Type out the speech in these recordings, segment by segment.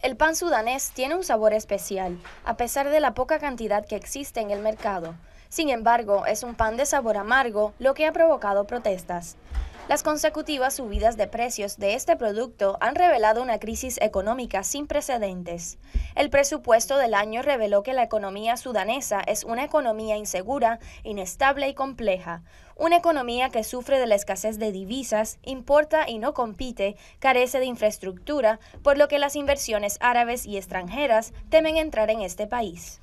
El pan sudanés tiene un sabor especial, a pesar de la poca cantidad que existe en el mercado. Sin embargo, es un pan de sabor amargo, lo que ha provocado protestas. Las consecutivas subidas de precios de este producto han revelado una crisis económica sin precedentes. El presupuesto del año reveló que la economía sudanesa es una economía insegura, inestable y compleja. Una economía que sufre de la escasez de divisas, importa y no compite, carece de infraestructura, por lo que las inversiones árabes y extranjeras temen entrar en este país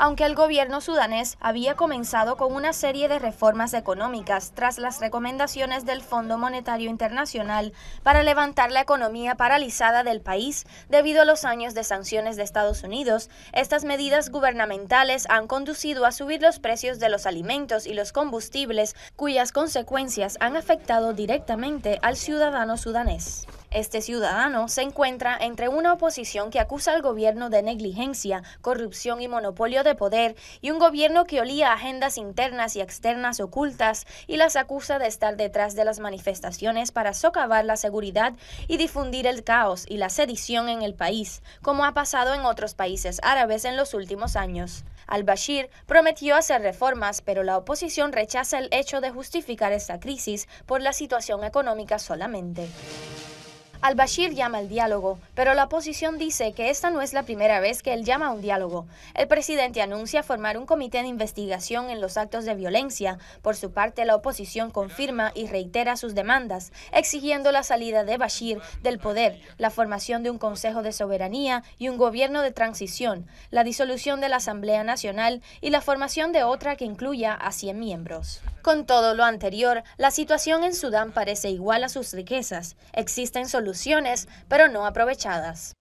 aunque el gobierno sudanés había comenzado con una serie de reformas económicas tras las recomendaciones del Fondo Monetario Internacional para levantar la economía paralizada del país debido a los años de sanciones de Estados Unidos, estas medidas gubernamentales han conducido a subir los precios de los alimentos y los combustibles, cuyas consecuencias han afectado directamente al ciudadano sudanés. Este ciudadano se encuentra entre una oposición que acusa al gobierno de negligencia, corrupción y monopolio de poder, y un gobierno que olía agendas internas y externas ocultas y las acusa de estar detrás de las manifestaciones para socavar la seguridad y difundir el caos y la sedición en el país, como ha pasado en otros países árabes en los últimos años. Al-Bashir prometió hacer reformas, pero la oposición rechaza el hecho de justificar esta crisis por la situación económica solamente. Al-Bashir llama al diálogo, pero la oposición dice que esta no es la primera vez que él llama a un diálogo. El presidente anuncia formar un comité de investigación en los actos de violencia. Por su parte, la oposición confirma y reitera sus demandas, exigiendo la salida de Bashir del poder, la formación de un Consejo de Soberanía y un gobierno de transición, la disolución de la Asamblea Nacional y la formación de otra que incluya a 100 miembros. Con todo lo anterior, la situación en Sudán parece igual a sus riquezas. Existen soluciones, pero no aprovechadas.